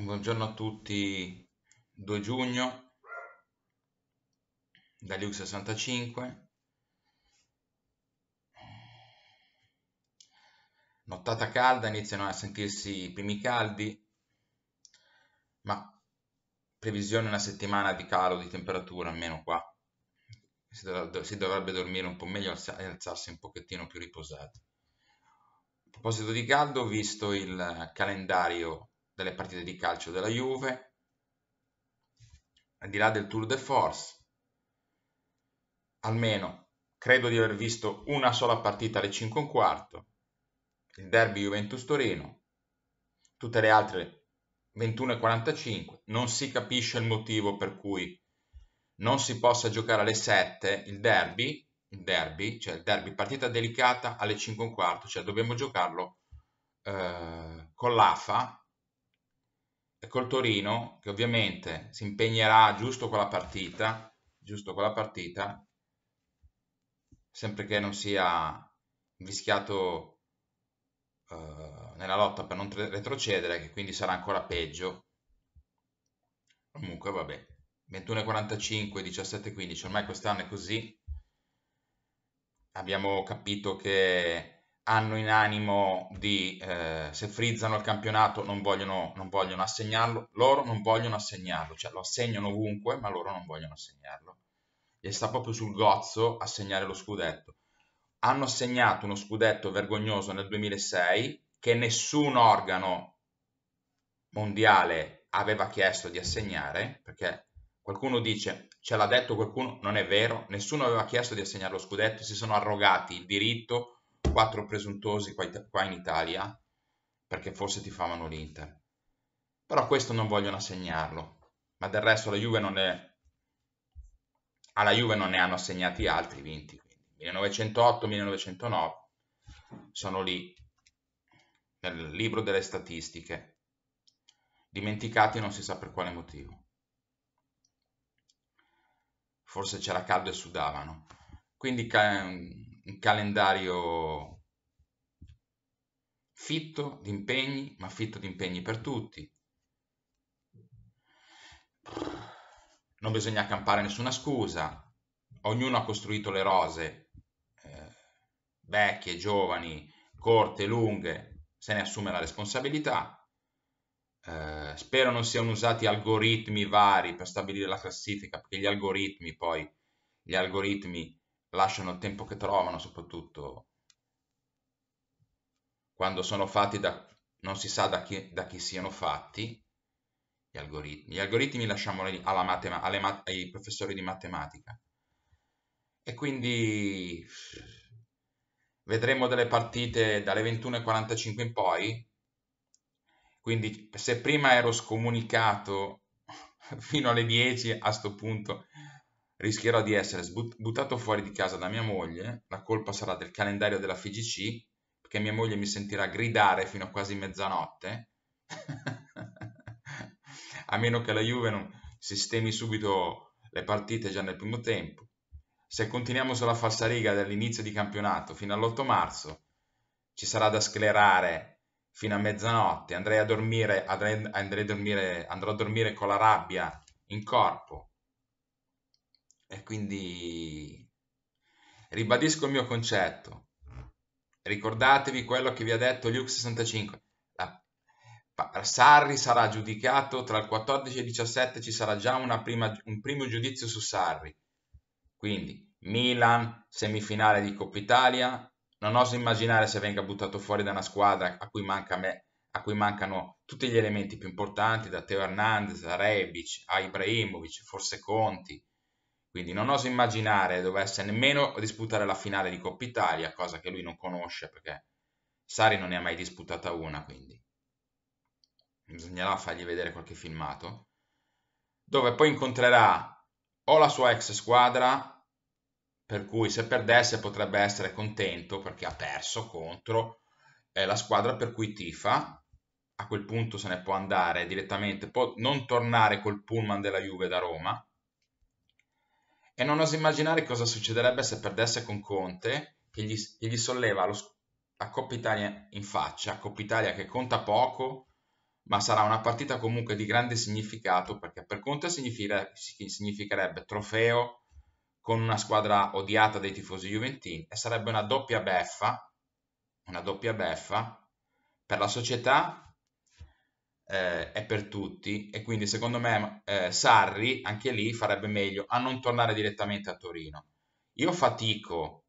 Buongiorno a tutti, 2 giugno, da Liu 65. Nottata calda, iniziano a sentirsi i primi caldi, ma previsione una settimana di calo di temperatura, almeno qua. Si, si dovrebbe dormire un po' meglio e alzarsi un pochettino più riposati. A proposito di caldo, ho visto il calendario delle partite di calcio della Juve, al di là del tour de force, almeno credo di aver visto una sola partita alle 5 e un quarto, il derby Juventus-Torino, tutte le altre 21.45, non si capisce il motivo per cui non si possa giocare alle 7 il derby, il derby, cioè il derby partita delicata alle 5 e un quarto, cioè dobbiamo giocarlo eh, con l'AFA e col Torino, che ovviamente si impegnerà giusto con la partita, giusto con la partita, sempre che non sia invischiato eh, nella lotta per non retrocedere, che quindi sarà ancora peggio. Comunque, vabbè, 21.45, 17.15, ormai quest'anno è così. Abbiamo capito che hanno in animo di, eh, se frizzano il campionato, non vogliono, non vogliono assegnarlo, loro non vogliono assegnarlo, cioè lo assegnano ovunque, ma loro non vogliono assegnarlo. Gli sta proprio sul gozzo assegnare lo scudetto. Hanno assegnato uno scudetto vergognoso nel 2006 che nessun organo mondiale aveva chiesto di assegnare, perché qualcuno dice ce l'ha detto qualcuno, non è vero, nessuno aveva chiesto di assegnare lo scudetto, si sono arrogati il diritto di quattro presuntuosi qua, in Italia perché forse ti tifavano l'Inter. Però questo non vogliono assegnarlo, ma del resto la Juve non è... alla Juve non ne hanno assegnati altri vinti. 1908-1909 sono lì nel libro delle statistiche, dimenticati non si sa per quale motivo. Forse c'era caldo e sudavano. Quindi un calendario fitto di impegni, ma fitto di impegni per tutti. Non bisogna accampare nessuna scusa, ognuno ha costruito le rose, eh, vecchie, giovani, corte, lunghe, se ne assume la responsabilità. Eh, spero non siano usati algoritmi vari per stabilire la classifica, perché gli algoritmi poi, gli algoritmi lasciano il tempo che trovano soprattutto quando sono fatti da non si sa da chi, da chi siano fatti gli algoritmi. Gli algoritmi lasciamoli matema, alle, ai professori di matematica. E quindi vedremo delle partite dalle 21.45 in poi. Quindi se prima ero scomunicato fino alle 10, a questo punto rischierò di essere buttato fuori di casa da mia moglie, la colpa sarà del calendario della FGC, perché mia moglie mi sentirà gridare fino a quasi mezzanotte, a meno che la Juve non sistemi subito le partite già nel primo tempo. Se continuiamo sulla falsariga dall'inizio di campionato fino all'8 marzo, ci sarà da sclerare fino a mezzanotte, andrei a dormire, andrei, andrei a dormire andrò a dormire con la rabbia in corpo e quindi ribadisco il mio concetto. Ricordatevi quello che vi ha detto Luke 65. Sarri sarà giudicato tra il 14 e il 17, ci sarà già prima, un primo giudizio su Sarri. Quindi Milan, semifinale di Coppa Italia. Non oso immaginare se venga buttato fuori da una squadra a cui, manca me, a cui mancano tutti gli elementi più importanti, da Teo Hernandez a Rebic, a Ibrahimovic, forse Conti, quindi non oso immaginare dovesse nemmeno disputare la finale di Coppa Italia, cosa che lui non conosce perché Sari non ne ha mai disputata una, quindi bisognerà fargli vedere qualche filmato, dove poi incontrerà o la sua ex squadra, per cui se perdesse potrebbe essere contento perché ha perso contro eh, la squadra per cui tifa, a quel punto se ne può andare direttamente, può non tornare col pullman della Juve da Roma, e non oso immaginare cosa succederebbe se perdesse con Conte, che gli, che gli solleva lo, la Coppa Italia in faccia, Coppa Italia che conta poco, ma sarà una partita comunque di grande significato, perché per Conte significa, significherebbe trofeo con una squadra odiata dai tifosi juventini e sarebbe una doppia beffa, una doppia beffa per la società eh, è per tutti e quindi secondo me eh, Sarri anche lì farebbe meglio a non tornare direttamente a Torino. Io fatico,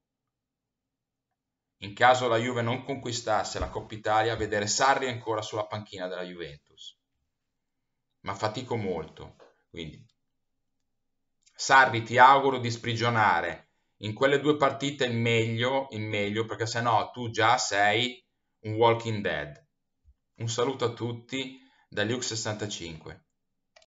in caso la Juve non conquistasse la Coppa Italia, a vedere Sarri ancora sulla panchina della Juventus. Ma fatico molto, quindi Sarri ti auguro di sprigionare in quelle due partite il meglio, il meglio perché se no tu già sei un Walking Dead. Un saluto a tutti da Luke 65